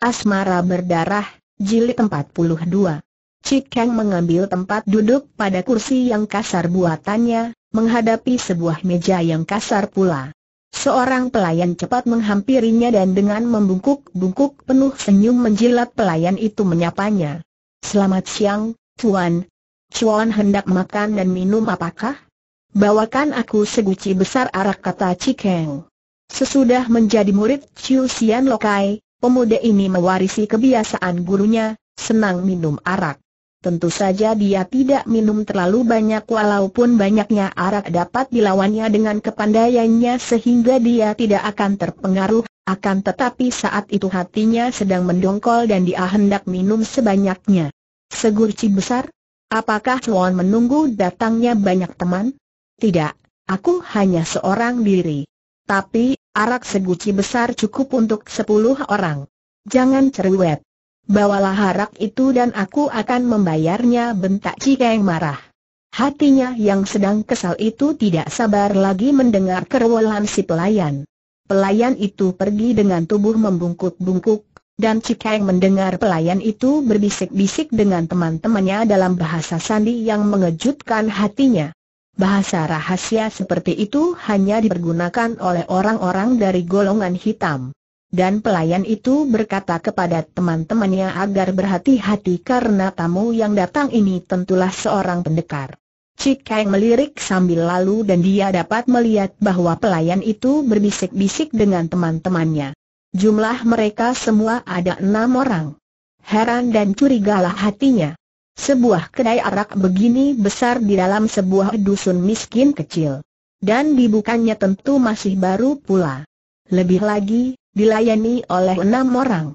Asmara Berdarah, Jilid 42. Cik Kang mengambil tempat duduk pada kursi yang kasar buatannya, menghadapi sebuah meja yang kasar pula. Seorang pelayan cepat menghampirinya dan dengan membungkuk-bungkuk penuh senyum menjilat pelayan itu menyapanya. Selamat siang, Tuan. Tuan hendak makan dan minum apakah? Bawakan aku seguci besar arak kata Cikeng. Sesudah menjadi murid Chiu Xian Lokai, Pemuda ini mewarisi kebiasaan gurunya, senang minum arak. Tentu saja dia tidak minum terlalu banyak walaupun banyaknya arak dapat dilawannya dengan kepandaiannya sehingga dia tidak akan terpengaruh, akan tetapi saat itu hatinya sedang mendongkol dan dia hendak minum sebanyaknya. Segurci besar? Apakah Chuan menunggu datangnya banyak teman? Tidak, aku hanya seorang diri. Tapi, arak seguci besar cukup untuk sepuluh orang. Jangan cerewet. Bawalah arak itu dan aku akan membayarnya bentak Cikeng marah. Hatinya yang sedang kesal itu tidak sabar lagi mendengar kerewelan si pelayan. Pelayan itu pergi dengan tubuh membungkuk-bungkuk, dan Cikeng mendengar pelayan itu berbisik-bisik dengan teman-temannya dalam bahasa sandi yang mengejutkan hatinya. Bahasa rahasia seperti itu hanya dipergunakan oleh orang-orang dari golongan hitam. Dan pelayan itu berkata kepada teman-temannya agar berhati-hati karena tamu yang datang ini tentulah seorang pendekar. Cik Kang melirik sambil lalu dan dia dapat melihat bahwa pelayan itu berbisik-bisik dengan teman-temannya. Jumlah mereka semua ada enam orang. Heran dan curigalah hatinya. Sebuah kedai arak begini besar di dalam sebuah dusun miskin kecil. Dan dibukanya tentu masih baru pula. Lebih lagi, dilayani oleh enam orang.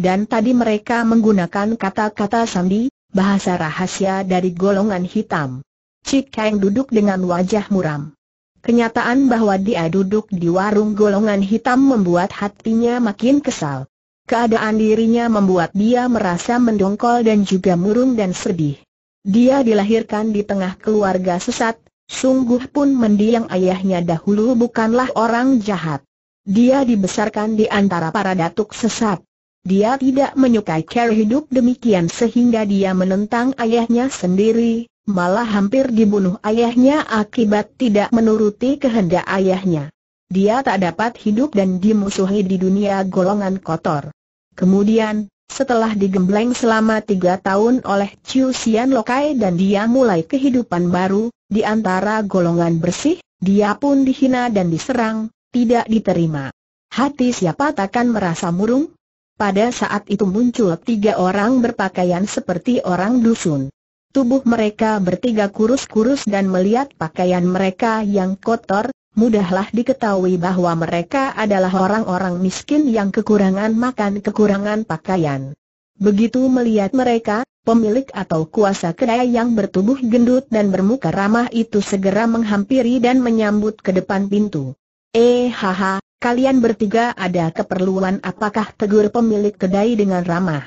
Dan tadi mereka menggunakan kata-kata sandi, bahasa rahasia dari golongan hitam. Cik Kang duduk dengan wajah muram. Kenyataan bahwa dia duduk di warung golongan hitam membuat hatinya makin kesal. Keadaan dirinya membuat dia merasa mendongkol dan juga murung dan sedih. Dia dilahirkan di tengah keluarga sesat, sungguh pun mendiang ayahnya dahulu bukanlah orang jahat. Dia dibesarkan di antara para datuk sesat. Dia tidak menyukai cara hidup demikian sehingga dia menentang ayahnya sendiri, malah hampir dibunuh ayahnya akibat tidak menuruti kehendak ayahnya. Dia tak dapat hidup dan dimusuhi di dunia golongan kotor. Kemudian, setelah digembleng selama tiga tahun oleh Chiu Xian Lokai dan dia mulai kehidupan baru, di antara golongan bersih, dia pun dihina dan diserang, tidak diterima. Hati siapa takkan merasa murung? Pada saat itu muncul tiga orang berpakaian seperti orang dusun. Tubuh mereka bertiga kurus-kurus dan melihat pakaian mereka yang kotor, mudahlah diketahui bahwa mereka adalah orang-orang miskin yang kekurangan makan kekurangan pakaian. Begitu melihat mereka, pemilik atau kuasa kedai yang bertubuh gendut dan bermuka ramah itu segera menghampiri dan menyambut ke depan pintu. Eh haha, kalian bertiga ada keperluan apakah tegur pemilik kedai dengan ramah.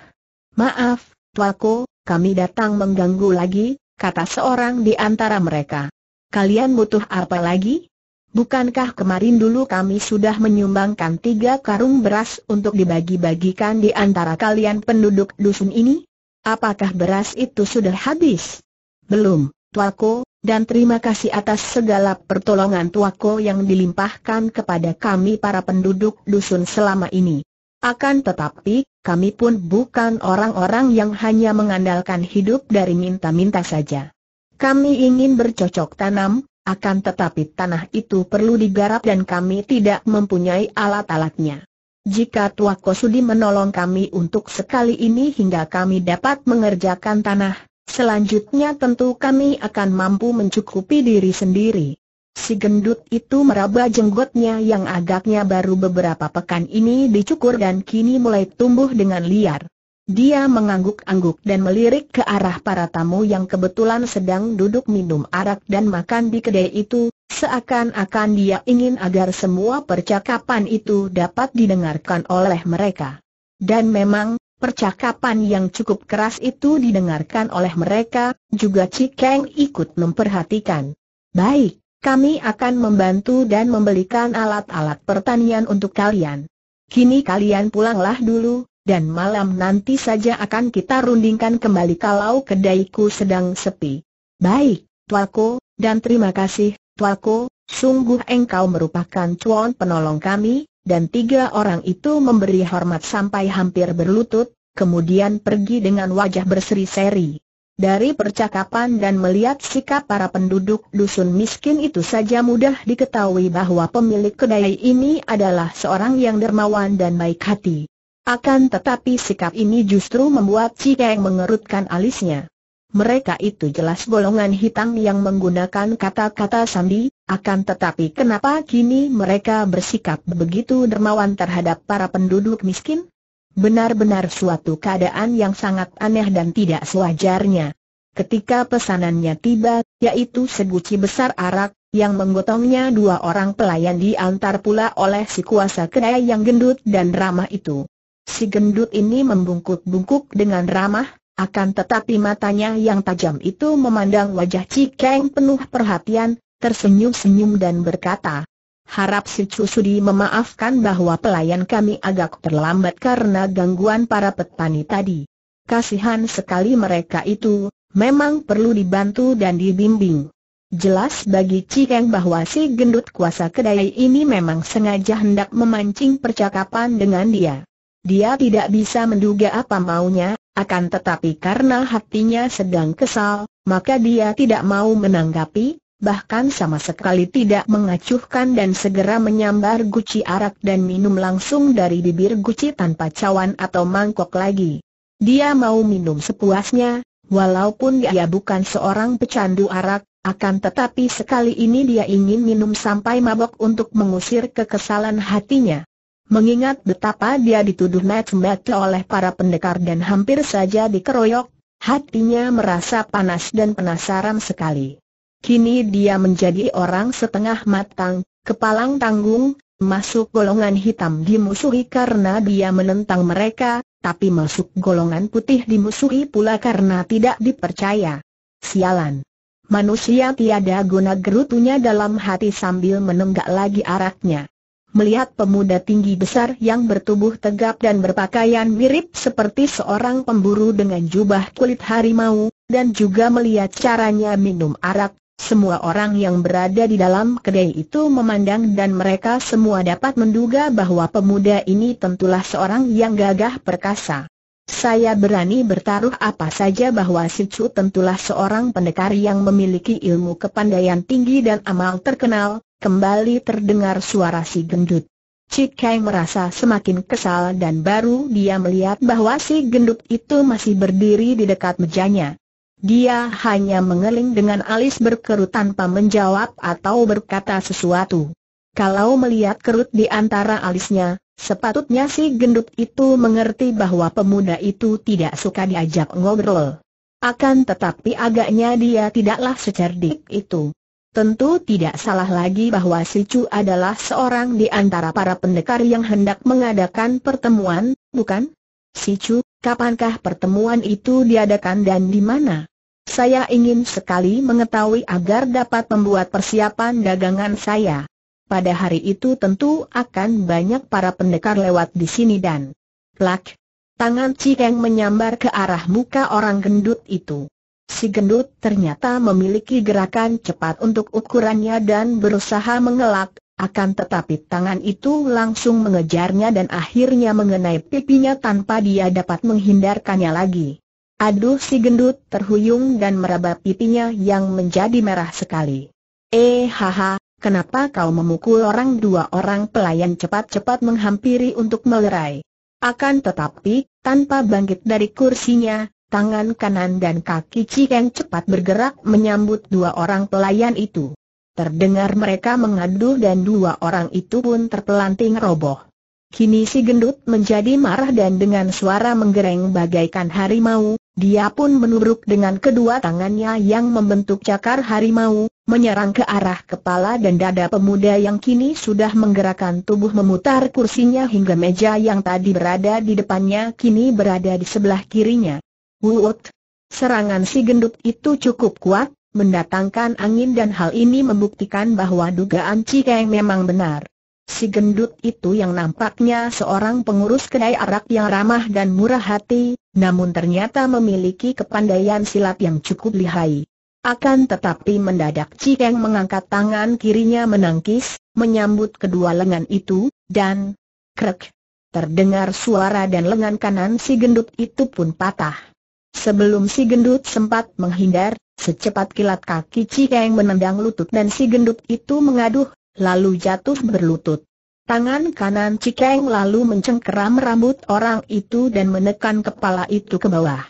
Maaf, tuaku, kami datang mengganggu lagi, kata seorang di antara mereka. Kalian butuh apa lagi? Bukankah kemarin dulu kami sudah menyumbangkan tiga karung beras untuk dibagi-bagikan di antara kalian penduduk dusun ini? Apakah beras itu sudah habis? Belum, Tuako, dan terima kasih atas segala pertolongan Tuako yang dilimpahkan kepada kami para penduduk dusun selama ini. Akan tetapi, kami pun bukan orang-orang yang hanya mengandalkan hidup dari minta-minta saja. Kami ingin bercocok tanam, akan tetapi tanah itu perlu digarap dan kami tidak mempunyai alat-alatnya. Jika Tua Kosudi menolong kami untuk sekali ini hingga kami dapat mengerjakan tanah, selanjutnya tentu kami akan mampu mencukupi diri sendiri. Si gendut itu meraba jenggotnya yang agaknya baru beberapa pekan ini dicukur dan kini mulai tumbuh dengan liar. Dia mengangguk-angguk dan melirik ke arah para tamu yang kebetulan sedang duduk minum arak dan makan di kedai itu, seakan-akan dia ingin agar semua percakapan itu dapat didengarkan oleh mereka. Dan memang, percakapan yang cukup keras itu didengarkan oleh mereka, juga Cikeng ikut memperhatikan. Baik, kami akan membantu dan membelikan alat-alat pertanian untuk kalian. Kini kalian pulanglah dulu, dan malam nanti saja akan kita rundingkan kembali kalau kedaiku sedang sepi. Baik, Tuaku, dan terima kasih, Tuaku, sungguh engkau merupakan cuan penolong kami, dan tiga orang itu memberi hormat sampai hampir berlutut, kemudian pergi dengan wajah berseri-seri. Dari percakapan dan melihat sikap para penduduk dusun miskin itu saja mudah diketahui bahwa pemilik kedai ini adalah seorang yang dermawan dan baik hati. Akan tetapi sikap ini justru membuat Cikeng mengerutkan alisnya. Mereka itu jelas golongan hitam yang menggunakan kata-kata sandi, akan tetapi kenapa kini mereka bersikap begitu dermawan terhadap para penduduk miskin? Benar-benar suatu keadaan yang sangat aneh dan tidak sewajarnya. Ketika pesanannya tiba, yaitu seguci besar arak, yang menggotongnya dua orang pelayan diantar pula oleh si kuasa kedai yang gendut dan ramah itu. Si gendut ini membungkuk-bungkuk dengan ramah, akan tetapi matanya yang tajam itu memandang wajah Cikeng penuh perhatian, tersenyum-senyum dan berkata, Harap si Cusudi memaafkan bahwa pelayan kami agak terlambat karena gangguan para petani tadi. Kasihan sekali mereka itu, memang perlu dibantu dan dibimbing. Jelas bagi Cikeng bahwa si gendut kuasa kedai ini memang sengaja hendak memancing percakapan dengan dia. Dia tidak bisa menduga apa maunya, akan tetapi karena hatinya sedang kesal, maka dia tidak mau menanggapi, bahkan sama sekali tidak mengacuhkan dan segera menyambar guci arak dan minum langsung dari bibir guci tanpa cawan atau mangkok lagi. Dia mau minum sepuasnya, walaupun dia bukan seorang pecandu arak, akan tetapi sekali ini dia ingin minum sampai mabok untuk mengusir kekesalan hatinya mengingat betapa dia dituduh mat-mat oleh para pendekar dan hampir saja dikeroyok, hatinya merasa panas dan penasaran sekali. Kini dia menjadi orang setengah matang, kepalang tanggung, masuk golongan hitam dimusuhi karena dia menentang mereka, tapi masuk golongan putih dimusuhi pula karena tidak dipercaya. Sialan. Manusia tiada guna gerutunya dalam hati sambil menenggak lagi araknya melihat pemuda tinggi besar yang bertubuh tegap dan berpakaian mirip seperti seorang pemburu dengan jubah kulit harimau, dan juga melihat caranya minum arak, semua orang yang berada di dalam kedai itu memandang dan mereka semua dapat menduga bahwa pemuda ini tentulah seorang yang gagah perkasa. Saya berani bertaruh apa saja bahwa si Chu tentulah seorang pendekar yang memiliki ilmu kepandaian tinggi dan amal terkenal, kembali terdengar suara si gendut. Cik Kai merasa semakin kesal dan baru dia melihat bahwa si gendut itu masih berdiri di dekat mejanya. Dia hanya mengeling dengan alis berkerut tanpa menjawab atau berkata sesuatu. Kalau melihat kerut di antara alisnya, sepatutnya si gendut itu mengerti bahwa pemuda itu tidak suka diajak ngobrol. Akan tetapi agaknya dia tidaklah secerdik itu. Tentu tidak salah lagi bahwa si Chu adalah seorang di antara para pendekar yang hendak mengadakan pertemuan, bukan? Si Chu, kapankah pertemuan itu diadakan dan di mana? Saya ingin sekali mengetahui agar dapat membuat persiapan dagangan saya. Pada hari itu tentu akan banyak para pendekar lewat di sini dan... Plak! Tangan Cikeng menyambar ke arah muka orang gendut itu. Si gendut ternyata memiliki gerakan cepat untuk ukurannya dan berusaha mengelak, akan tetapi tangan itu langsung mengejarnya dan akhirnya mengenai pipinya tanpa dia dapat menghindarkannya lagi. Aduh si gendut terhuyung dan meraba pipinya yang menjadi merah sekali. Eh haha, kenapa kau memukul orang dua orang pelayan cepat-cepat menghampiri untuk melerai? Akan tetapi, tanpa bangkit dari kursinya, tangan kanan dan kaki Cikeng cepat bergerak menyambut dua orang pelayan itu. Terdengar mereka mengadu dan dua orang itu pun terpelanting roboh. Kini si gendut menjadi marah dan dengan suara menggereng bagaikan harimau, dia pun menurut dengan kedua tangannya yang membentuk cakar harimau, menyerang ke arah kepala dan dada pemuda yang kini sudah menggerakkan tubuh memutar kursinya hingga meja yang tadi berada di depannya kini berada di sebelah kirinya. Wuut. Serangan si gendut itu cukup kuat, mendatangkan angin dan hal ini membuktikan bahwa dugaan Cikeng memang benar. Si gendut itu yang nampaknya seorang pengurus kedai arak yang ramah dan murah hati, namun ternyata memiliki kepandaian silat yang cukup lihai. Akan tetapi mendadak Cikeng mengangkat tangan kirinya menangkis, menyambut kedua lengan itu, dan krek. Terdengar suara dan lengan kanan si gendut itu pun patah. Sebelum si gendut sempat menghindar, secepat kilat kaki Cikeng menendang lutut dan si gendut itu mengaduh, lalu jatuh berlutut. Tangan kanan Cikeng lalu mencengkeram rambut orang itu dan menekan kepala itu ke bawah.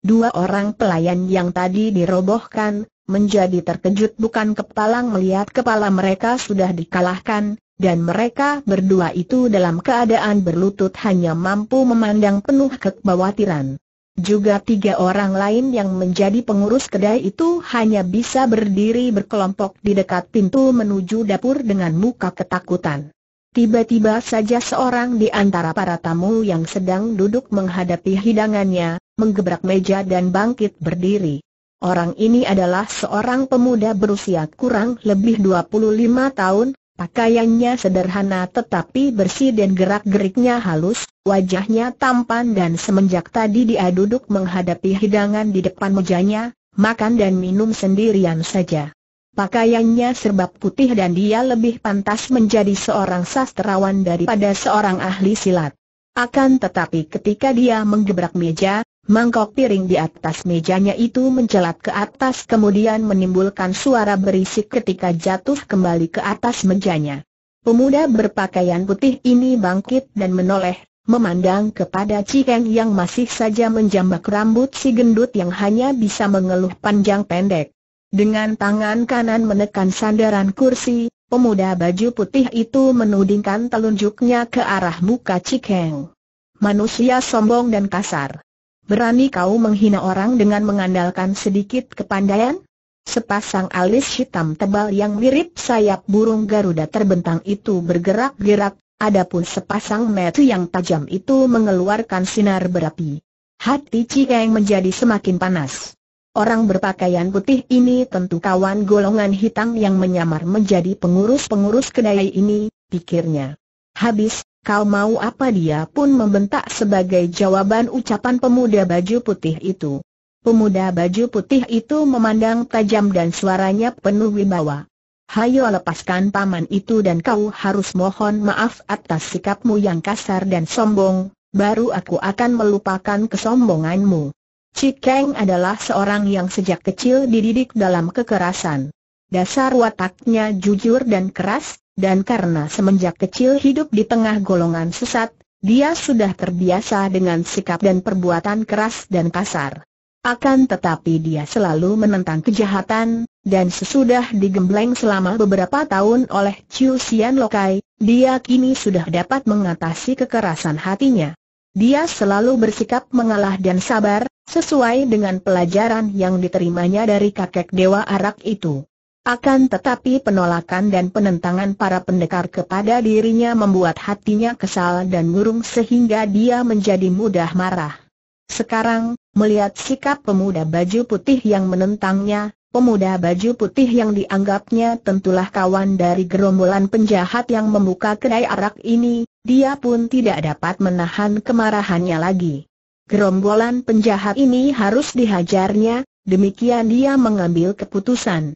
Dua orang pelayan yang tadi dirobohkan, menjadi terkejut bukan kepalang melihat kepala mereka sudah dikalahkan, dan mereka berdua itu dalam keadaan berlutut hanya mampu memandang penuh kekhawatiran. Juga tiga orang lain yang menjadi pengurus kedai itu hanya bisa berdiri berkelompok di dekat pintu menuju dapur dengan muka ketakutan. Tiba-tiba saja seorang di antara para tamu yang sedang duduk menghadapi hidangannya, menggebrak meja dan bangkit berdiri. Orang ini adalah seorang pemuda berusia kurang lebih 25 tahun, Pakaiannya sederhana tetapi bersih dan gerak-geriknya halus, wajahnya tampan dan semenjak tadi dia duduk menghadapi hidangan di depan mejanya, makan dan minum sendirian saja. Pakaiannya serba putih dan dia lebih pantas menjadi seorang sastrawan daripada seorang ahli silat. Akan tetapi ketika dia menggebrak meja, Mangkok piring di atas mejanya itu mencelat ke atas kemudian menimbulkan suara berisik ketika jatuh kembali ke atas mejanya. Pemuda berpakaian putih ini bangkit dan menoleh, memandang kepada Cikeng yang masih saja menjambak rambut si gendut yang hanya bisa mengeluh panjang pendek. Dengan tangan kanan menekan sandaran kursi, pemuda baju putih itu menudingkan telunjuknya ke arah muka Cikeng. Manusia sombong dan kasar. Berani kau menghina orang dengan mengandalkan sedikit kepandaian? Sepasang alis hitam tebal yang mirip sayap burung Garuda terbentang itu bergerak-gerak, adapun sepasang mata yang tajam itu mengeluarkan sinar berapi. Hati Cikeng menjadi semakin panas. Orang berpakaian putih ini tentu kawan golongan hitam yang menyamar menjadi pengurus-pengurus kedai ini, pikirnya. Habis, kau mau apa dia pun membentak sebagai jawaban ucapan pemuda baju putih itu. Pemuda baju putih itu memandang tajam dan suaranya penuh wibawa. Hayo lepaskan paman itu dan kau harus mohon maaf atas sikapmu yang kasar dan sombong, baru aku akan melupakan kesombonganmu. Cikeng adalah seorang yang sejak kecil dididik dalam kekerasan. Dasar wataknya jujur dan keras, dan karena semenjak kecil hidup di tengah golongan sesat, dia sudah terbiasa dengan sikap dan perbuatan keras dan kasar. Akan tetapi dia selalu menentang kejahatan, dan sesudah digembleng selama beberapa tahun oleh Chiu Xian Lokai, dia kini sudah dapat mengatasi kekerasan hatinya. Dia selalu bersikap mengalah dan sabar, sesuai dengan pelajaran yang diterimanya dari kakek Dewa Arak itu. Akan tetapi penolakan dan penentangan para pendekar kepada dirinya membuat hatinya kesal dan murung sehingga dia menjadi mudah marah. Sekarang, melihat sikap pemuda baju putih yang menentangnya, pemuda baju putih yang dianggapnya tentulah kawan dari gerombolan penjahat yang membuka kedai arak ini, dia pun tidak dapat menahan kemarahannya lagi. Gerombolan penjahat ini harus dihajarnya, demikian dia mengambil keputusan.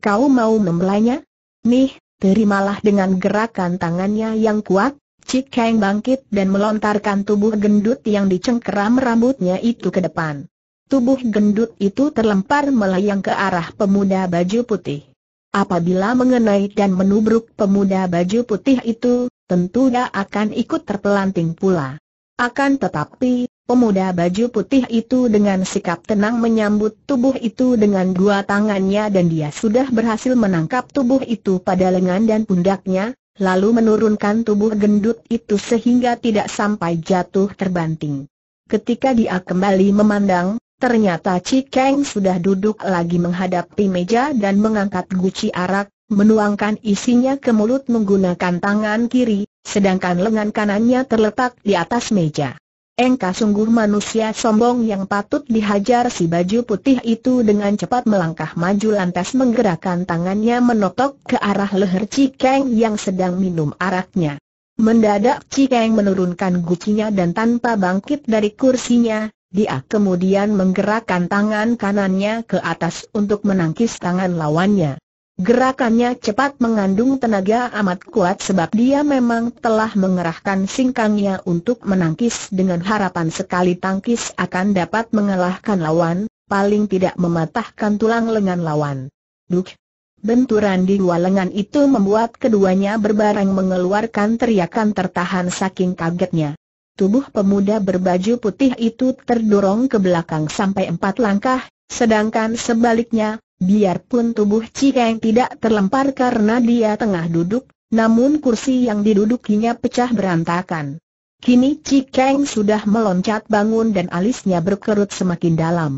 Kau mau membelanya? Nih, terimalah dengan gerakan tangannya yang kuat, Cik Kang bangkit dan melontarkan tubuh gendut yang dicengkeram rambutnya itu ke depan. Tubuh gendut itu terlempar melayang ke arah pemuda baju putih. Apabila mengenai dan menubruk pemuda baju putih itu, tentu dia akan ikut terpelanting pula. Akan tetapi, Pemuda baju putih itu dengan sikap tenang menyambut tubuh itu dengan dua tangannya dan dia sudah berhasil menangkap tubuh itu pada lengan dan pundaknya, lalu menurunkan tubuh gendut itu sehingga tidak sampai jatuh terbanting. Ketika dia kembali memandang, ternyata Cikeng sudah duduk lagi menghadapi meja dan mengangkat guci arak, menuangkan isinya ke mulut menggunakan tangan kiri, sedangkan lengan kanannya terletak di atas meja engkau sungguh manusia sombong yang patut dihajar si baju putih itu dengan cepat melangkah maju lantas menggerakkan tangannya menotok ke arah leher Cikeng yang sedang minum araknya. Mendadak Cikeng menurunkan gucinya dan tanpa bangkit dari kursinya, dia kemudian menggerakkan tangan kanannya ke atas untuk menangkis tangan lawannya. Gerakannya cepat mengandung tenaga amat kuat sebab dia memang telah mengerahkan singkangnya untuk menangkis dengan harapan sekali tangkis akan dapat mengalahkan lawan, paling tidak mematahkan tulang lengan lawan. Duk! Benturan di dua lengan itu membuat keduanya berbareng mengeluarkan teriakan tertahan saking kagetnya. Tubuh pemuda berbaju putih itu terdorong ke belakang sampai empat langkah, sedangkan sebaliknya, Biarpun tubuh Cikeng tidak terlempar karena dia tengah duduk, namun kursi yang didudukinya pecah berantakan. Kini Cikeng sudah meloncat bangun dan alisnya berkerut semakin dalam.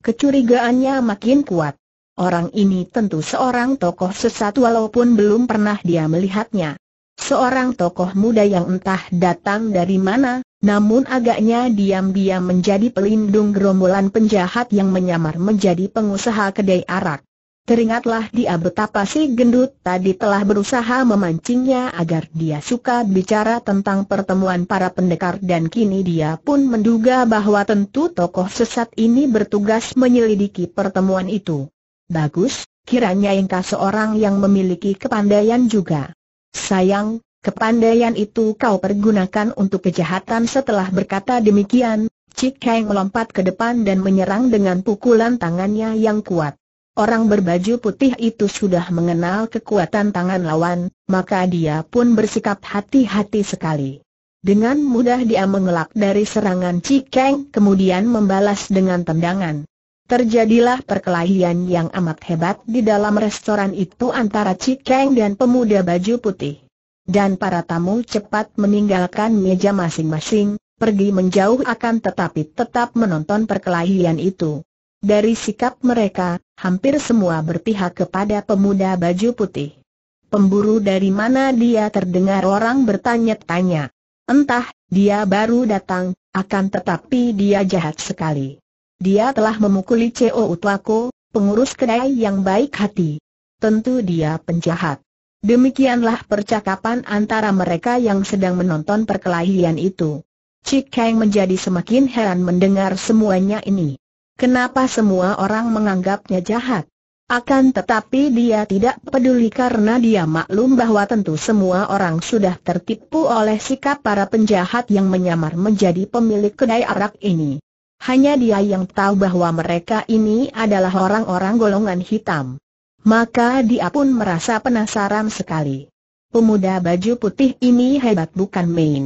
Kecurigaannya makin kuat. Orang ini tentu seorang tokoh sesat walaupun belum pernah dia melihatnya. Seorang tokoh muda yang entah datang dari mana, namun agaknya diam-diam menjadi pelindung gerombolan penjahat yang menyamar menjadi pengusaha kedai arak. Teringatlah dia betapa si gendut tadi telah berusaha memancingnya agar dia suka bicara tentang pertemuan para pendekar dan kini dia pun menduga bahwa tentu tokoh sesat ini bertugas menyelidiki pertemuan itu. Bagus, kiranya engkau seorang yang memiliki kepandaian juga. Sayang, kepandaian itu kau pergunakan untuk kejahatan setelah berkata demikian, Cik Kang melompat ke depan dan menyerang dengan pukulan tangannya yang kuat. Orang berbaju putih itu sudah mengenal kekuatan tangan lawan, maka dia pun bersikap hati-hati sekali. Dengan mudah dia mengelak dari serangan Cik Kang kemudian membalas dengan tendangan. Terjadilah perkelahian yang amat hebat di dalam restoran itu antara Cik Cikeng dan pemuda baju putih. Dan para tamu cepat meninggalkan meja masing-masing, pergi menjauh akan tetapi tetap menonton perkelahian itu. Dari sikap mereka, hampir semua berpihak kepada pemuda baju putih. Pemburu dari mana dia terdengar orang bertanya-tanya. Entah, dia baru datang, akan tetapi dia jahat sekali. Dia telah memukuli CEO Utwako, pengurus kedai yang baik hati. Tentu dia penjahat. Demikianlah percakapan antara mereka yang sedang menonton perkelahian itu. Cik Kang menjadi semakin heran mendengar semuanya ini. Kenapa semua orang menganggapnya jahat? Akan tetapi dia tidak peduli karena dia maklum bahwa tentu semua orang sudah tertipu oleh sikap para penjahat yang menyamar menjadi pemilik kedai arak ini. Hanya dia yang tahu bahwa mereka ini adalah orang-orang golongan hitam. Maka dia pun merasa penasaran sekali. Pemuda baju putih ini hebat bukan main.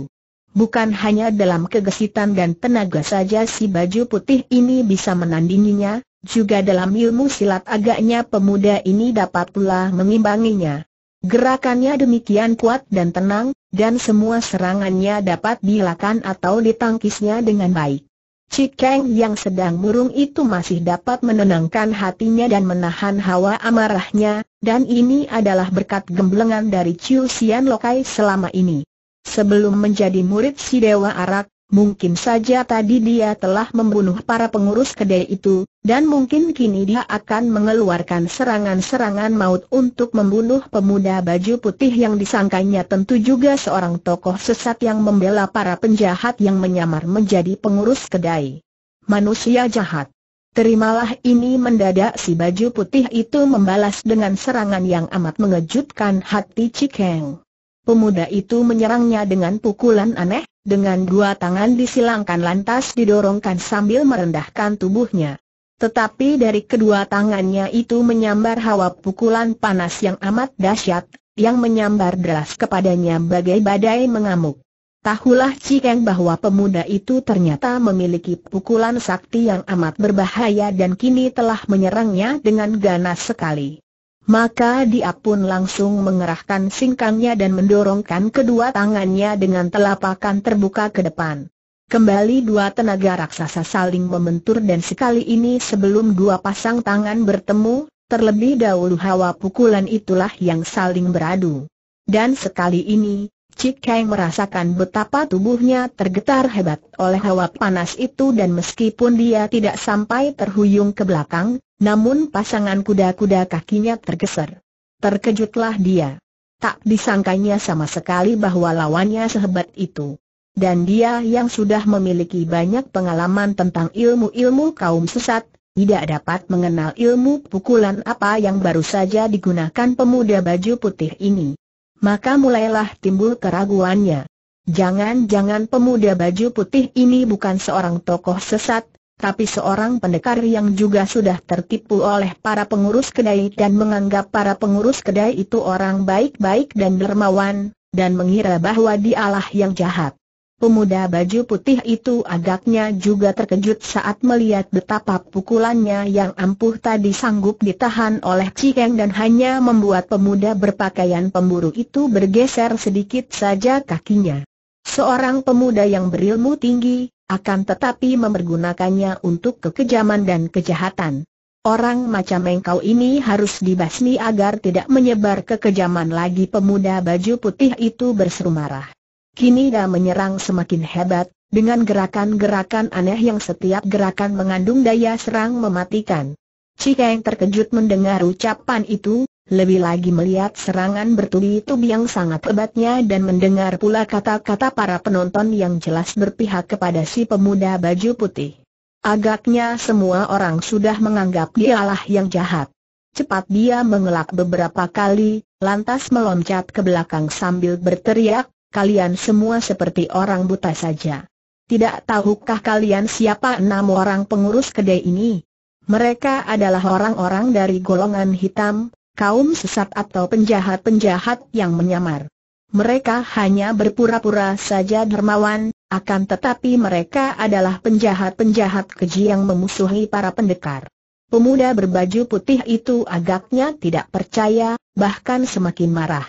Bukan hanya dalam kegesitan dan tenaga saja si baju putih ini bisa menandinginya, juga dalam ilmu silat agaknya pemuda ini dapat pula mengimbanginya. Gerakannya demikian kuat dan tenang, dan semua serangannya dapat dilakukan atau ditangkisnya dengan baik. Cikeng yang sedang murung itu masih dapat menenangkan hatinya dan menahan hawa amarahnya, dan ini adalah berkat gemblengan dari Ciusian Lokai selama ini. Sebelum menjadi murid si Dewa Arak, Mungkin saja tadi dia telah membunuh para pengurus kedai itu, dan mungkin kini dia akan mengeluarkan serangan-serangan maut untuk membunuh pemuda baju putih yang disangkanya tentu juga seorang tokoh sesat yang membela para penjahat yang menyamar menjadi pengurus kedai. Manusia jahat. Terimalah ini mendadak si baju putih itu membalas dengan serangan yang amat mengejutkan hati Cikeng. Pemuda itu menyerangnya dengan pukulan aneh, dengan dua tangan disilangkan lantas didorongkan sambil merendahkan tubuhnya. Tetapi dari kedua tangannya itu menyambar hawa pukulan panas yang amat dahsyat, yang menyambar deras kepadanya bagai badai mengamuk. Tahulah Cikeng bahwa pemuda itu ternyata memiliki pukulan sakti yang amat berbahaya dan kini telah menyerangnya dengan ganas sekali. Maka dia pun langsung mengerahkan singkangnya dan mendorongkan kedua tangannya dengan telapakan terbuka ke depan. Kembali dua tenaga raksasa saling membentur dan sekali ini sebelum dua pasang tangan bertemu, terlebih dahulu hawa pukulan itulah yang saling beradu. Dan sekali ini, Cik Kai merasakan betapa tubuhnya tergetar hebat oleh hawa panas itu dan meskipun dia tidak sampai terhuyung ke belakang, namun pasangan kuda-kuda kakinya tergeser. Terkejutlah dia. Tak disangkanya sama sekali bahwa lawannya sehebat itu. Dan dia yang sudah memiliki banyak pengalaman tentang ilmu-ilmu kaum sesat, tidak dapat mengenal ilmu pukulan apa yang baru saja digunakan pemuda baju putih ini maka mulailah timbul keraguannya. Jangan-jangan pemuda baju putih ini bukan seorang tokoh sesat, tapi seorang pendekar yang juga sudah tertipu oleh para pengurus kedai dan menganggap para pengurus kedai itu orang baik-baik dan dermawan, dan mengira bahwa dialah yang jahat. Pemuda baju putih itu agaknya juga terkejut saat melihat betapa pukulannya yang ampuh tadi sanggup ditahan oleh Cikeng dan hanya membuat pemuda berpakaian pemburu itu bergeser sedikit saja kakinya. Seorang pemuda yang berilmu tinggi, akan tetapi memergunakannya untuk kekejaman dan kejahatan. Orang macam engkau ini harus dibasmi agar tidak menyebar kekejaman lagi pemuda baju putih itu berseru marah. Kini dia menyerang semakin hebat, dengan gerakan-gerakan aneh yang setiap gerakan mengandung daya serang mematikan. Cikeng terkejut mendengar ucapan itu, lebih lagi melihat serangan bertubi-tubi yang sangat hebatnya dan mendengar pula kata-kata para penonton yang jelas berpihak kepada si pemuda baju putih. Agaknya semua orang sudah menganggap dia dialah yang jahat. Cepat dia mengelak beberapa kali, lantas meloncat ke belakang sambil berteriak, kalian semua seperti orang buta saja. Tidak tahukah kalian siapa enam orang pengurus kedai ini? Mereka adalah orang-orang dari golongan hitam, kaum sesat atau penjahat-penjahat yang menyamar. Mereka hanya berpura-pura saja dermawan, akan tetapi mereka adalah penjahat-penjahat keji yang memusuhi para pendekar. Pemuda berbaju putih itu agaknya tidak percaya, bahkan semakin marah.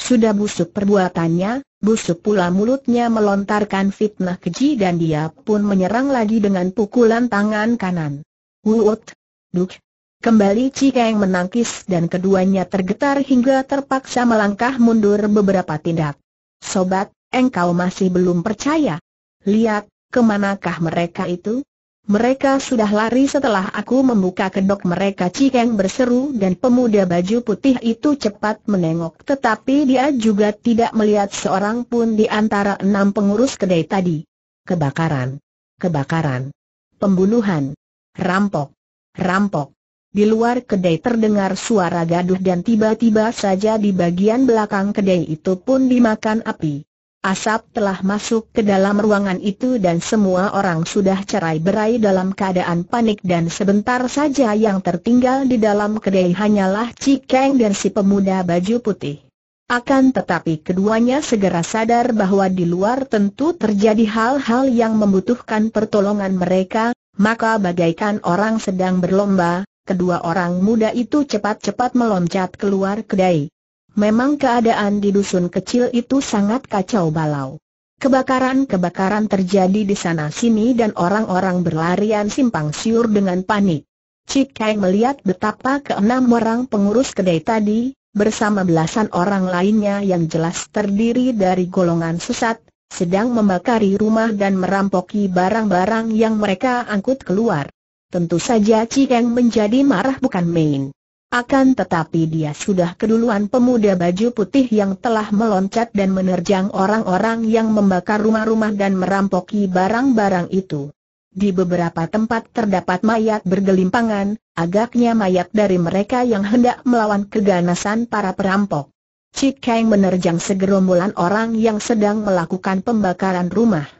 Sudah busuk perbuatannya, Busuk pula mulutnya melontarkan fitnah keji dan dia pun menyerang lagi dengan pukulan tangan kanan. Wut! Duk! Kembali Cikeng menangkis dan keduanya tergetar hingga terpaksa melangkah mundur beberapa tindak. Sobat, engkau masih belum percaya? Lihat, kemanakah mereka itu? Mereka sudah lari setelah aku membuka kedok mereka Cikeng berseru dan pemuda baju putih itu cepat menengok tetapi dia juga tidak melihat seorang pun di antara enam pengurus kedai tadi. Kebakaran. Kebakaran. Pembunuhan. Rampok. Rampok. Di luar kedai terdengar suara gaduh dan tiba-tiba saja di bagian belakang kedai itu pun dimakan api. Asap telah masuk ke dalam ruangan itu dan semua orang sudah cerai-berai dalam keadaan panik dan sebentar saja yang tertinggal di dalam kedai hanyalah Cikeng dan si pemuda baju putih. Akan tetapi keduanya segera sadar bahwa di luar tentu terjadi hal-hal yang membutuhkan pertolongan mereka, maka bagaikan orang sedang berlomba, kedua orang muda itu cepat-cepat meloncat keluar kedai. Memang keadaan di dusun kecil itu sangat kacau balau. Kebakaran-kebakaran terjadi di sana-sini dan orang-orang berlarian simpang siur dengan panik. Cik Kai melihat betapa keenam orang pengurus kedai tadi, bersama belasan orang lainnya yang jelas terdiri dari golongan sesat, sedang membakari rumah dan merampoki barang-barang yang mereka angkut keluar. Tentu saja Cik Kang menjadi marah bukan main. Akan tetapi dia sudah keduluan pemuda baju putih yang telah meloncat dan menerjang orang-orang yang membakar rumah-rumah dan merampoki barang-barang itu. Di beberapa tempat terdapat mayat bergelimpangan, agaknya mayat dari mereka yang hendak melawan keganasan para perampok. Cik Kang menerjang segerombolan orang yang sedang melakukan pembakaran rumah.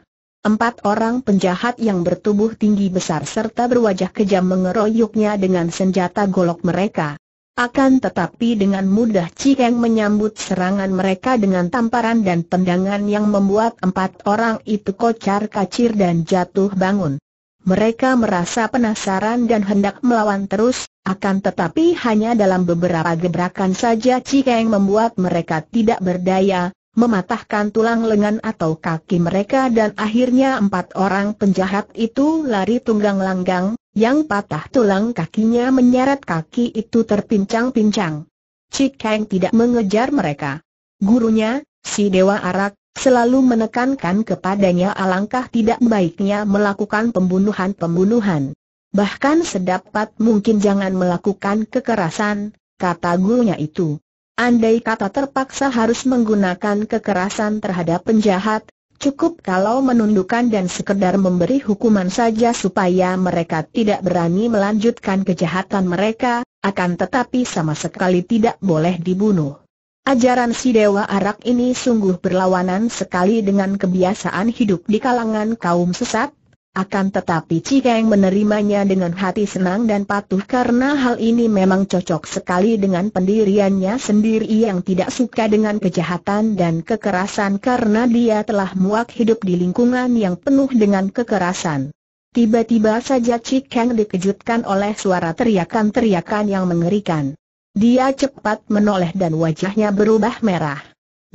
Empat orang penjahat yang bertubuh tinggi besar serta berwajah kejam mengeroyoknya dengan senjata golok mereka. Akan tetapi dengan mudah Cikeng menyambut serangan mereka dengan tamparan dan tendangan yang membuat empat orang itu kocar kacir dan jatuh bangun. Mereka merasa penasaran dan hendak melawan terus, akan tetapi hanya dalam beberapa gebrakan saja Cikeng membuat mereka tidak berdaya, mematahkan tulang lengan atau kaki mereka dan akhirnya empat orang penjahat itu lari tunggang langgang, yang patah tulang kakinya menyeret kaki itu terpincang-pincang. Cik Kang tidak mengejar mereka. Gurunya, si Dewa Arak, selalu menekankan kepadanya alangkah tidak baiknya melakukan pembunuhan-pembunuhan. Bahkan sedapat mungkin jangan melakukan kekerasan, kata gurunya itu. Andai kata terpaksa harus menggunakan kekerasan terhadap penjahat, Cukup kalau menundukkan dan sekedar memberi hukuman saja supaya mereka tidak berani melanjutkan kejahatan mereka, akan tetapi sama sekali tidak boleh dibunuh. Ajaran si Dewa Arak ini sungguh berlawanan sekali dengan kebiasaan hidup di kalangan kaum sesat, akan tetapi Cikeng menerimanya dengan hati senang dan patuh karena hal ini memang cocok sekali dengan pendiriannya sendiri yang tidak suka dengan kejahatan dan kekerasan karena dia telah muak hidup di lingkungan yang penuh dengan kekerasan. Tiba-tiba saja Cikeng dikejutkan oleh suara teriakan-teriakan yang mengerikan. Dia cepat menoleh dan wajahnya berubah merah.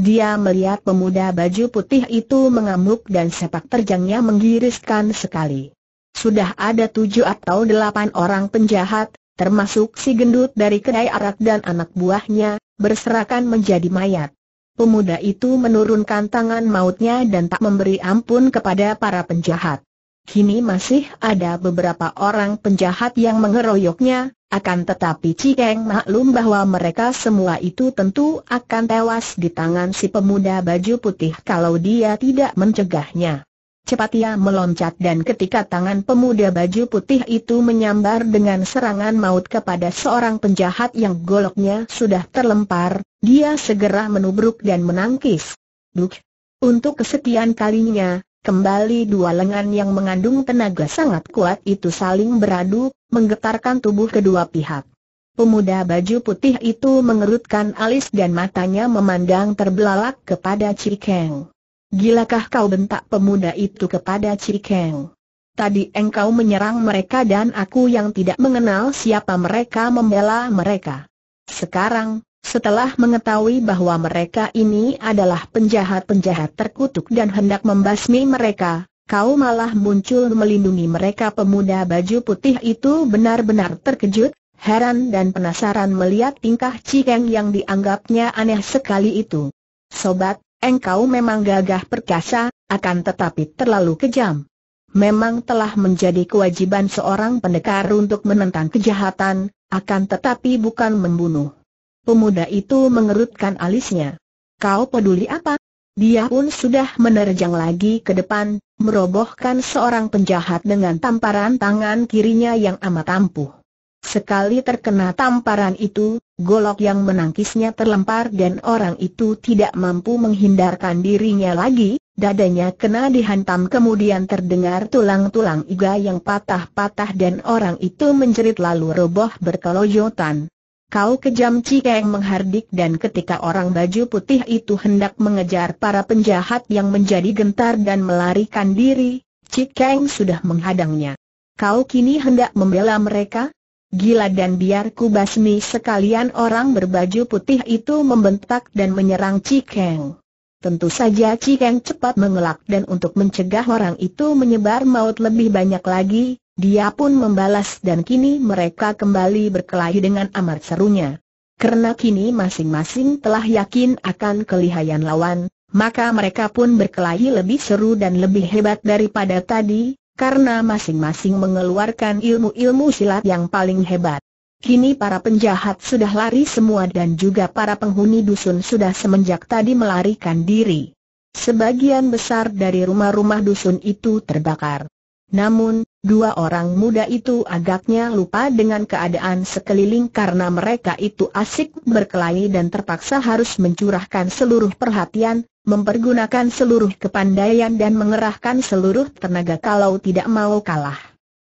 Dia melihat pemuda baju putih itu mengamuk dan sepak terjangnya menggiriskan sekali. Sudah ada tujuh atau delapan orang penjahat, termasuk si gendut dari kedai arak dan anak buahnya, berserakan menjadi mayat. Pemuda itu menurunkan tangan mautnya dan tak memberi ampun kepada para penjahat. Kini masih ada beberapa orang penjahat yang mengeroyoknya, akan tetapi Cikeng maklum bahwa mereka semua itu tentu akan tewas di tangan si pemuda baju putih kalau dia tidak mencegahnya. Cepat ia meloncat dan ketika tangan pemuda baju putih itu menyambar dengan serangan maut kepada seorang penjahat yang goloknya sudah terlempar, dia segera menubruk dan menangkis. Duk! Untuk kesetiaan kalinya, Kembali dua lengan yang mengandung tenaga sangat kuat itu saling beradu, menggetarkan tubuh kedua pihak. Pemuda baju putih itu mengerutkan alis dan matanya memandang terbelalak kepada Cikeng. Gilakah kau bentak pemuda itu kepada Cikeng? Tadi engkau menyerang mereka dan aku yang tidak mengenal siapa mereka membela mereka. Sekarang, setelah mengetahui bahwa mereka ini adalah penjahat-penjahat terkutuk dan hendak membasmi mereka, kau malah muncul melindungi mereka pemuda baju putih itu benar-benar terkejut, heran dan penasaran melihat tingkah Cikeng yang dianggapnya aneh sekali itu. Sobat, engkau memang gagah perkasa, akan tetapi terlalu kejam. Memang telah menjadi kewajiban seorang pendekar untuk menentang kejahatan, akan tetapi bukan membunuh. Pemuda itu mengerutkan alisnya. Kau peduli apa? Dia pun sudah menerjang lagi ke depan, merobohkan seorang penjahat dengan tamparan tangan kirinya yang amat ampuh. Sekali terkena tamparan itu, golok yang menangkisnya terlempar dan orang itu tidak mampu menghindarkan dirinya lagi, dadanya kena dihantam kemudian terdengar tulang-tulang iga yang patah-patah dan orang itu menjerit lalu roboh berkelojotan. Kau kejam Cikeng menghardik dan ketika orang baju putih itu hendak mengejar para penjahat yang menjadi gentar dan melarikan diri, Cikeng sudah menghadangnya. Kau kini hendak membela mereka? Gila dan biar ku basmi sekalian orang berbaju putih itu membentak dan menyerang Cikeng. Tentu saja Cikeng cepat mengelak dan untuk mencegah orang itu menyebar maut lebih banyak lagi, dia pun membalas dan kini mereka kembali berkelahi dengan amat serunya. Karena kini masing-masing telah yakin akan kelihayan lawan, maka mereka pun berkelahi lebih seru dan lebih hebat daripada tadi, karena masing-masing mengeluarkan ilmu-ilmu silat yang paling hebat. Kini para penjahat sudah lari semua dan juga para penghuni dusun sudah semenjak tadi melarikan diri. Sebagian besar dari rumah-rumah dusun itu terbakar. Namun, Dua orang muda itu agaknya lupa dengan keadaan sekeliling karena mereka itu asik berkelahi dan terpaksa harus mencurahkan seluruh perhatian, mempergunakan seluruh kepandaian dan mengerahkan seluruh tenaga kalau tidak mau kalah.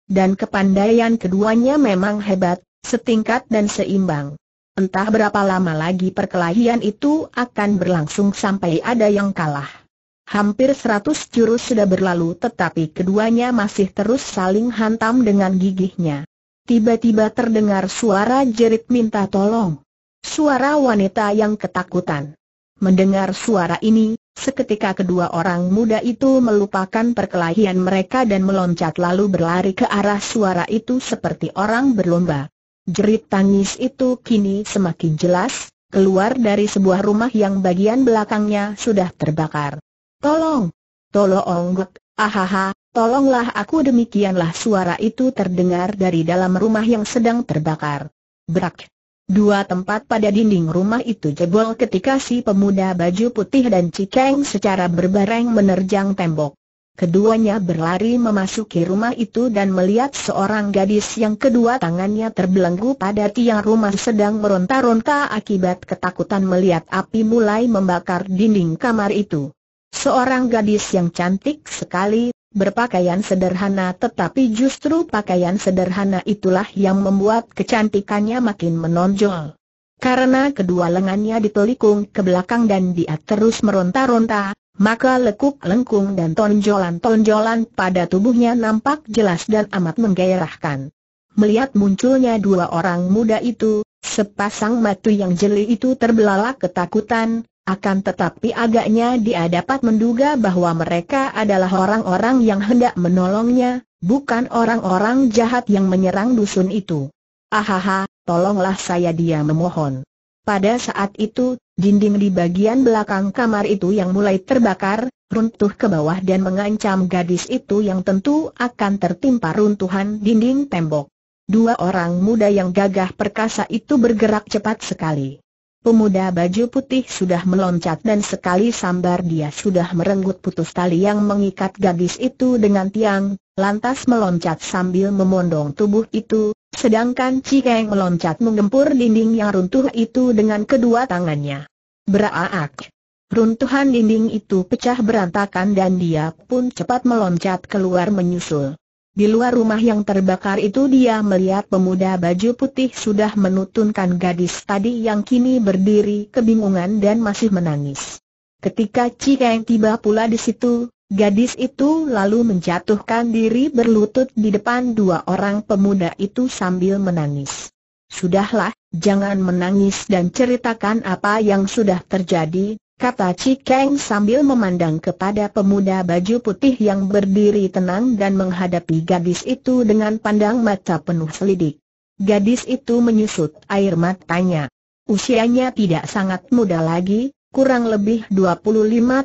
Dan kepandaian keduanya memang hebat, setingkat dan seimbang. Entah berapa lama lagi perkelahian itu akan berlangsung sampai ada yang kalah. Hampir seratus jurus sudah berlalu tetapi keduanya masih terus saling hantam dengan gigihnya. Tiba-tiba terdengar suara jerit minta tolong. Suara wanita yang ketakutan. Mendengar suara ini, seketika kedua orang muda itu melupakan perkelahian mereka dan meloncat lalu berlari ke arah suara itu seperti orang berlomba. Jerit tangis itu kini semakin jelas, keluar dari sebuah rumah yang bagian belakangnya sudah terbakar. Tolong! Tolong ahaha, tolonglah aku demikianlah suara itu terdengar dari dalam rumah yang sedang terbakar. Brak! Dua tempat pada dinding rumah itu jebol ketika si pemuda baju putih dan Cikeng secara berbareng menerjang tembok. Keduanya berlari memasuki rumah itu dan melihat seorang gadis yang kedua tangannya terbelenggu pada tiang rumah sedang meronta-ronta akibat ketakutan melihat api mulai membakar dinding kamar itu. Seorang gadis yang cantik sekali, berpakaian sederhana tetapi justru pakaian sederhana itulah yang membuat kecantikannya makin menonjol. Karena kedua lengannya ditelikung ke belakang dan dia terus meronta-ronta, maka lekuk lengkung dan tonjolan-tonjolan pada tubuhnya nampak jelas dan amat menggairahkan. Melihat munculnya dua orang muda itu, sepasang matu yang jeli itu terbelalak ketakutan, akan tetapi agaknya dia dapat menduga bahwa mereka adalah orang-orang yang hendak menolongnya, bukan orang-orang jahat yang menyerang dusun itu. Ahaha, tolonglah saya dia memohon. Pada saat itu, dinding di bagian belakang kamar itu yang mulai terbakar, runtuh ke bawah dan mengancam gadis itu yang tentu akan tertimpa runtuhan dinding tembok. Dua orang muda yang gagah perkasa itu bergerak cepat sekali. Pemuda baju putih sudah meloncat dan sekali sambar dia sudah merenggut putus tali yang mengikat gadis itu dengan tiang, lantas meloncat sambil memondong tubuh itu, sedangkan Cikeng meloncat menggempur dinding yang runtuh itu dengan kedua tangannya. Beraak! Runtuhan dinding itu pecah berantakan dan dia pun cepat meloncat keluar menyusul. Di luar rumah yang terbakar itu dia melihat pemuda baju putih sudah menutunkan gadis tadi yang kini berdiri kebingungan dan masih menangis. Ketika Cikeng tiba pula di situ, gadis itu lalu menjatuhkan diri berlutut di depan dua orang pemuda itu sambil menangis. Sudahlah, jangan menangis dan ceritakan apa yang sudah terjadi, kata Cikeng sambil memandang kepada pemuda baju putih yang berdiri tenang dan menghadapi gadis itu dengan pandang mata penuh selidik. Gadis itu menyusut air matanya. Usianya tidak sangat muda lagi, kurang lebih 25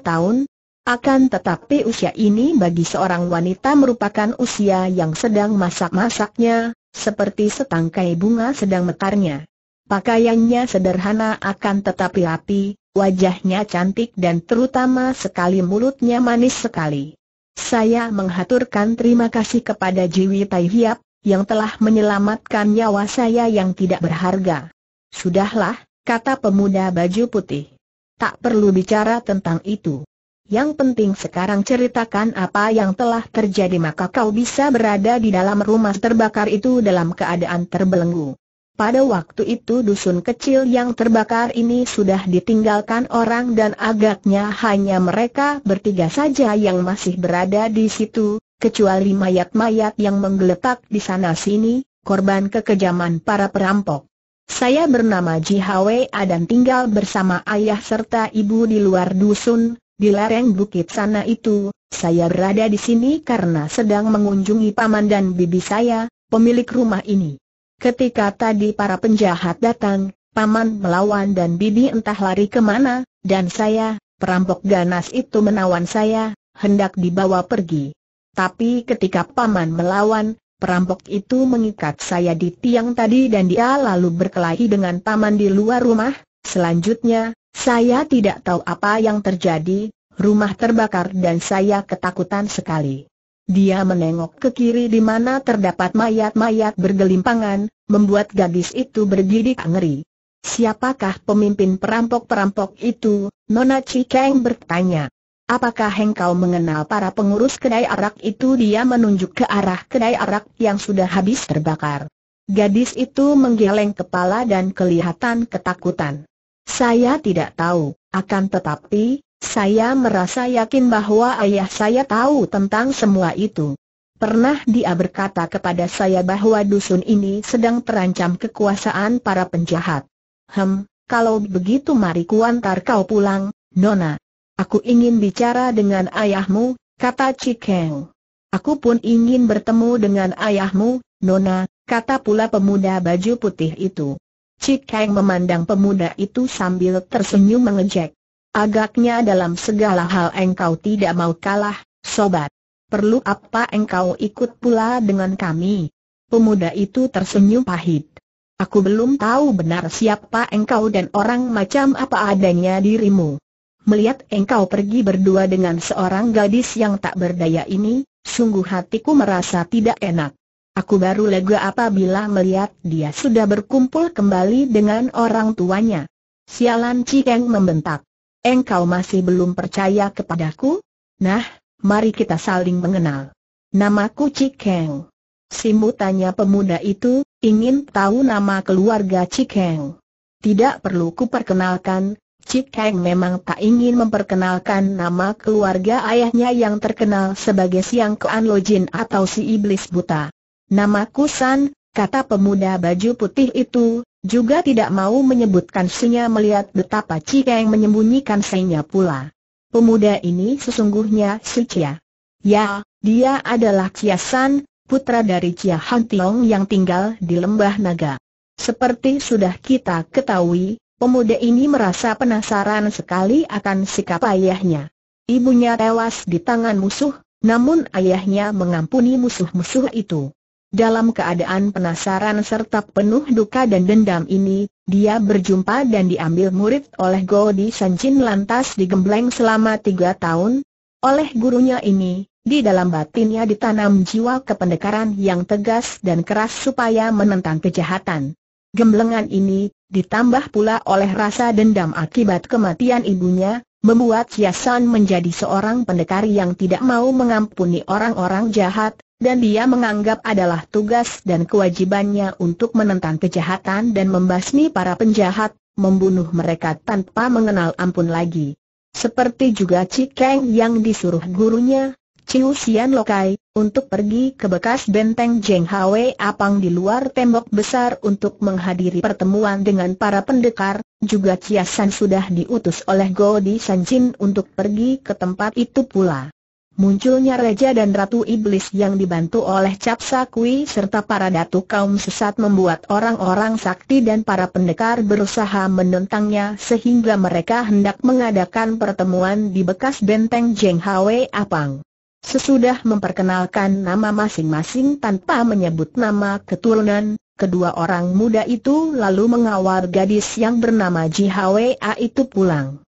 tahun, akan tetapi usia ini bagi seorang wanita merupakan usia yang sedang masak-masaknya, seperti setangkai bunga sedang mekarnya. Pakaiannya sederhana akan tetapi rapi, wajahnya cantik dan terutama sekali mulutnya manis sekali. Saya menghaturkan terima kasih kepada Jiwi Tai Hiap, yang telah menyelamatkan nyawa saya yang tidak berharga. Sudahlah, kata pemuda baju putih. Tak perlu bicara tentang itu. Yang penting sekarang ceritakan apa yang telah terjadi maka kau bisa berada di dalam rumah terbakar itu dalam keadaan terbelenggu. Pada waktu itu dusun kecil yang terbakar ini sudah ditinggalkan orang dan agaknya hanya mereka bertiga saja yang masih berada di situ, kecuali mayat-mayat yang menggeletak di sana-sini, korban kekejaman para perampok. Saya bernama Ji ada dan tinggal bersama ayah serta ibu di luar dusun, di lereng bukit sana itu. Saya berada di sini karena sedang mengunjungi paman dan bibi saya, pemilik rumah ini. Ketika tadi para penjahat datang, paman melawan dan bibi entah lari kemana, dan saya, perampok ganas itu menawan saya, hendak dibawa pergi. Tapi ketika paman melawan, perampok itu mengikat saya di tiang tadi dan dia lalu berkelahi dengan paman di luar rumah. Selanjutnya, saya tidak tahu apa yang terjadi, rumah terbakar dan saya ketakutan sekali. Dia menengok ke kiri di mana terdapat mayat-mayat bergelimpangan, membuat gadis itu bergidik ngeri. Siapakah pemimpin perampok-perampok itu? Nona Cikeng bertanya. Apakah engkau mengenal para pengurus kedai arak itu? Dia menunjuk ke arah kedai arak yang sudah habis terbakar. Gadis itu menggeleng kepala dan kelihatan ketakutan. Saya tidak tahu, akan tetapi, saya merasa yakin bahwa ayah saya tahu tentang semua itu. Pernah dia berkata kepada saya bahwa dusun ini sedang terancam kekuasaan para penjahat. Hem, kalau begitu mari kuantar kau pulang, Nona. Aku ingin bicara dengan ayahmu, kata Cikeng. Aku pun ingin bertemu dengan ayahmu, Nona, kata pula pemuda baju putih itu. Cikeng memandang pemuda itu sambil tersenyum mengejek. Agaknya dalam segala hal engkau tidak mau kalah, sobat. Perlu apa engkau ikut pula dengan kami? Pemuda itu tersenyum pahit. Aku belum tahu benar siapa engkau dan orang macam apa adanya dirimu. Melihat engkau pergi berdua dengan seorang gadis yang tak berdaya ini, sungguh hatiku merasa tidak enak. Aku baru lega apabila melihat dia sudah berkumpul kembali dengan orang tuanya. Sialan Cikeng membentak. Engkau masih belum percaya kepadaku? Nah, mari kita saling mengenal. Namaku Cikeng. Simu tanya pemuda itu, ingin tahu nama keluarga Cikeng. Tidak perlu kuperkenalkan, Cikeng memang tak ingin memperkenalkan nama keluarga ayahnya yang terkenal sebagai Siang Kuan Lojin atau si Iblis Buta. Namaku San, kata pemuda baju putih itu, juga tidak mau menyebutkan senya melihat betapa yang menyembunyikan senya pula. Pemuda ini sesungguhnya si Cia. Ya. ya, dia adalah Cia San, putra dari Cia Han Tiong yang tinggal di Lembah Naga. Seperti sudah kita ketahui, pemuda ini merasa penasaran sekali akan sikap ayahnya. Ibunya tewas di tangan musuh, namun ayahnya mengampuni musuh-musuh itu. Dalam keadaan penasaran serta penuh duka dan dendam ini, dia berjumpa dan diambil murid oleh Godi Sanjin lantas digembleng selama tiga tahun. Oleh gurunya ini, di dalam batinnya ditanam jiwa kependekaran yang tegas dan keras supaya menentang kejahatan. Gemblengan ini, ditambah pula oleh rasa dendam akibat kematian ibunya, membuat Yasan menjadi seorang pendekar yang tidak mau mengampuni orang-orang jahat, dan dia menganggap adalah tugas dan kewajibannya untuk menentang kejahatan dan membasmi para penjahat, membunuh mereka tanpa mengenal ampun lagi. Seperti juga Cikeng yang disuruh gurunya, Ciu Sian Lokai, untuk pergi ke bekas benteng Jeng Hwe Apang di luar tembok besar untuk menghadiri pertemuan dengan para pendekar, juga Chia San sudah diutus oleh Go Di Sanjin untuk pergi ke tempat itu pula munculnya Raja dan Ratu Iblis yang dibantu oleh Capsa Kui serta para datu kaum sesat membuat orang-orang sakti dan para pendekar berusaha menentangnya sehingga mereka hendak mengadakan pertemuan di bekas benteng Jeng Hwe Apang. Sesudah memperkenalkan nama masing-masing tanpa menyebut nama keturunan, kedua orang muda itu lalu mengawal gadis yang bernama Ji A itu pulang.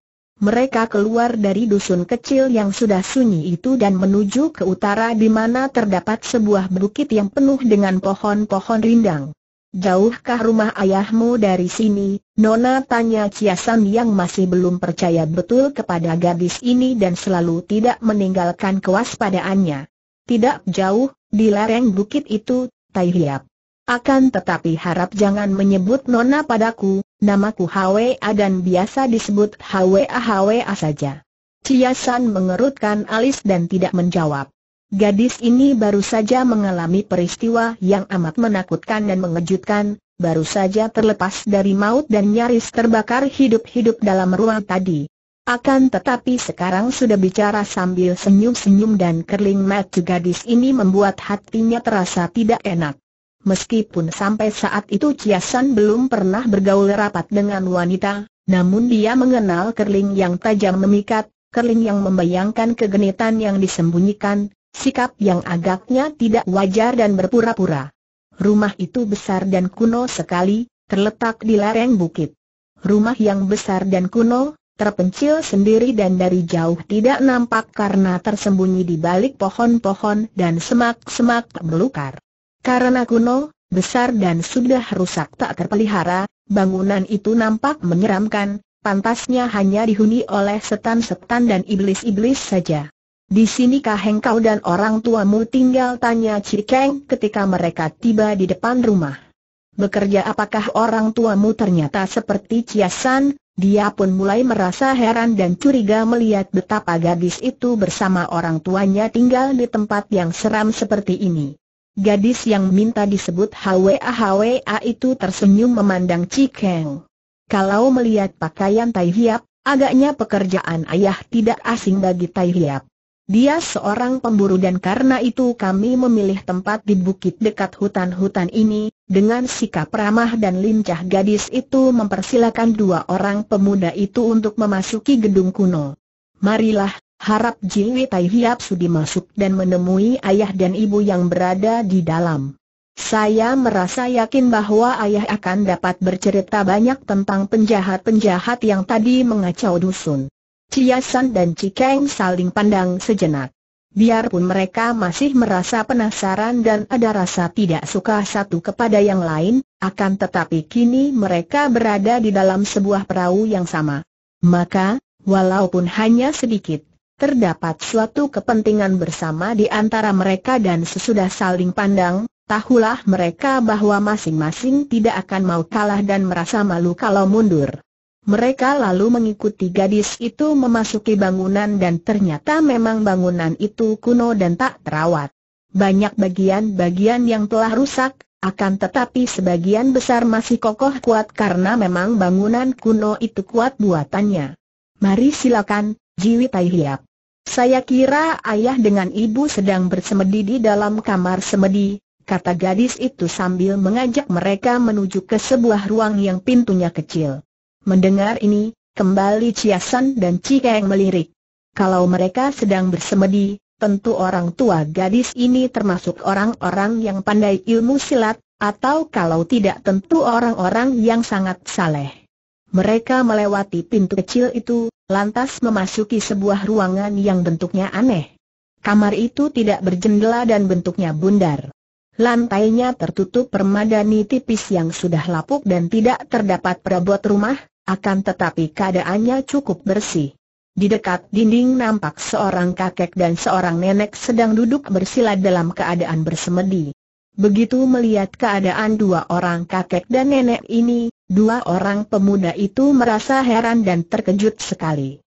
Mereka keluar dari dusun kecil yang sudah sunyi itu dan menuju ke utara di mana terdapat sebuah bukit yang penuh dengan pohon-pohon rindang. Jauhkah rumah ayahmu dari sini? Nona tanya Kiasan yang masih belum percaya betul kepada gadis ini dan selalu tidak meninggalkan kewaspadaannya. Tidak jauh, di lereng bukit itu, Tai Hiap. Akan tetapi harap jangan menyebut Nona padaku, Namaku HWA dan biasa disebut HWA-HWA saja. San mengerutkan alis dan tidak menjawab. Gadis ini baru saja mengalami peristiwa yang amat menakutkan dan mengejutkan, baru saja terlepas dari maut dan nyaris terbakar hidup-hidup dalam ruang tadi. Akan tetapi sekarang sudah bicara sambil senyum-senyum dan kerling mat gadis ini membuat hatinya terasa tidak enak. Meskipun sampai saat itu Chiasan belum pernah bergaul rapat dengan wanita, namun dia mengenal kerling yang tajam memikat, kerling yang membayangkan kegenitan yang disembunyikan, sikap yang agaknya tidak wajar dan berpura-pura. Rumah itu besar dan kuno sekali, terletak di lereng bukit. Rumah yang besar dan kuno, terpencil sendiri dan dari jauh tidak nampak karena tersembunyi di balik pohon-pohon dan semak-semak belukar. Karena kuno, besar dan sudah rusak tak terpelihara, bangunan itu nampak menyeramkan, pantasnya hanya dihuni oleh setan-setan dan iblis-iblis saja. Di sinikah engkau dan orang tuamu tinggal tanya Cikeng ketika mereka tiba di depan rumah. Bekerja apakah orang tuamu ternyata seperti Ciasan, dia pun mulai merasa heran dan curiga melihat betapa gadis itu bersama orang tuanya tinggal di tempat yang seram seperti ini. Gadis yang minta disebut Hwa Hwa itu tersenyum memandang Cikeng. Kalau melihat pakaian Tai Hiap, agaknya pekerjaan ayah tidak asing bagi Tai Hiap. Dia seorang pemburu dan karena itu kami memilih tempat di bukit dekat hutan-hutan ini, dengan sikap ramah dan lincah gadis itu mempersilakan dua orang pemuda itu untuk memasuki gedung kuno. Marilah, harap Jiwi Tai Hiap Sudi masuk dan menemui ayah dan ibu yang berada di dalam. Saya merasa yakin bahwa ayah akan dapat bercerita banyak tentang penjahat-penjahat yang tadi mengacau dusun. Ciasan dan Cikeng saling pandang sejenak. Biarpun mereka masih merasa penasaran dan ada rasa tidak suka satu kepada yang lain, akan tetapi kini mereka berada di dalam sebuah perahu yang sama. Maka, walaupun hanya sedikit, Terdapat suatu kepentingan bersama di antara mereka dan sesudah saling pandang, tahulah mereka bahwa masing-masing tidak akan mau kalah dan merasa malu kalau mundur. Mereka lalu mengikuti gadis itu memasuki bangunan dan ternyata memang bangunan itu kuno dan tak terawat. Banyak bagian-bagian yang telah rusak, akan tetapi sebagian besar masih kokoh kuat karena memang bangunan kuno itu kuat buatannya. Mari silakan, Jiwi Taihiap. Saya kira ayah dengan ibu sedang bersemedi di dalam kamar semedi, kata gadis itu sambil mengajak mereka menuju ke sebuah ruang yang pintunya kecil. Mendengar ini, kembali Ciasan dan Cikeng melirik. Kalau mereka sedang bersemedi, tentu orang tua gadis ini termasuk orang-orang yang pandai ilmu silat, atau kalau tidak tentu orang-orang yang sangat saleh. Mereka melewati pintu kecil itu, lantas memasuki sebuah ruangan yang bentuknya aneh. Kamar itu tidak berjendela dan bentuknya bundar. Lantainya tertutup permadani tipis yang sudah lapuk dan tidak terdapat perabot rumah, akan tetapi keadaannya cukup bersih. Di dekat dinding nampak seorang kakek dan seorang nenek sedang duduk bersila dalam keadaan bersemedi. Begitu melihat keadaan dua orang kakek dan nenek ini, dua orang pemuda itu merasa heran dan terkejut sekali.